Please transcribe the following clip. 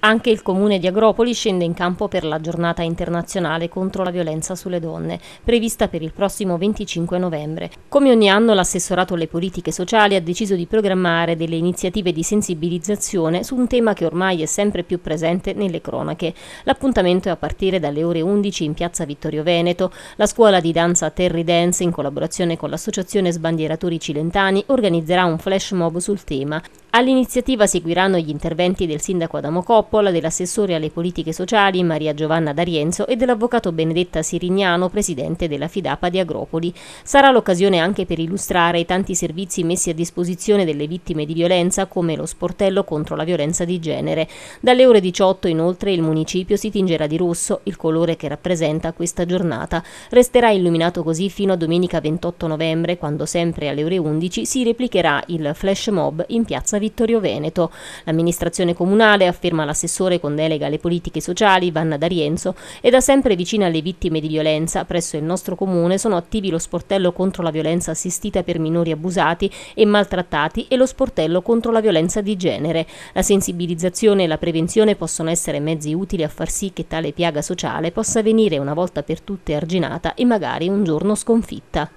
Anche il comune di Agropoli scende in campo per la giornata internazionale contro la violenza sulle donne, prevista per il prossimo 25 novembre. Come ogni anno l'assessorato alle politiche sociali ha deciso di programmare delle iniziative di sensibilizzazione su un tema che ormai è sempre più presente nelle cronache. L'appuntamento è a partire dalle ore 11 in piazza Vittorio Veneto. La scuola di danza Terry Dance, in collaborazione con l'associazione Sbandieratori Cilentani, organizzerà un flash mob sul tema. All'iniziativa seguiranno gli interventi del sindaco Adamo Coppola, dell'assessore alle politiche sociali Maria Giovanna D'Arienzo e dell'avvocato Benedetta Sirignano, presidente della Fidapa di Agropoli. Sarà l'occasione anche per illustrare i tanti servizi messi a disposizione delle vittime di violenza come lo sportello contro la violenza di genere. Dalle ore 18 inoltre il municipio si tingerà di rosso, il colore che rappresenta questa giornata. Resterà illuminato così fino a domenica 28 novembre quando sempre alle ore 11 si replicherà il flash mob in piazza Vittorio Veneto. L'amministrazione comunale, afferma l'assessore con delega alle politiche sociali, Vanna D'Arienzo, è da sempre vicina alle vittime di violenza. Presso il nostro comune sono attivi lo sportello contro la violenza assistita per minori abusati e maltrattati e lo sportello contro la violenza di genere. La sensibilizzazione e la prevenzione possono essere mezzi utili a far sì che tale piaga sociale possa venire una volta per tutte arginata e magari un giorno sconfitta.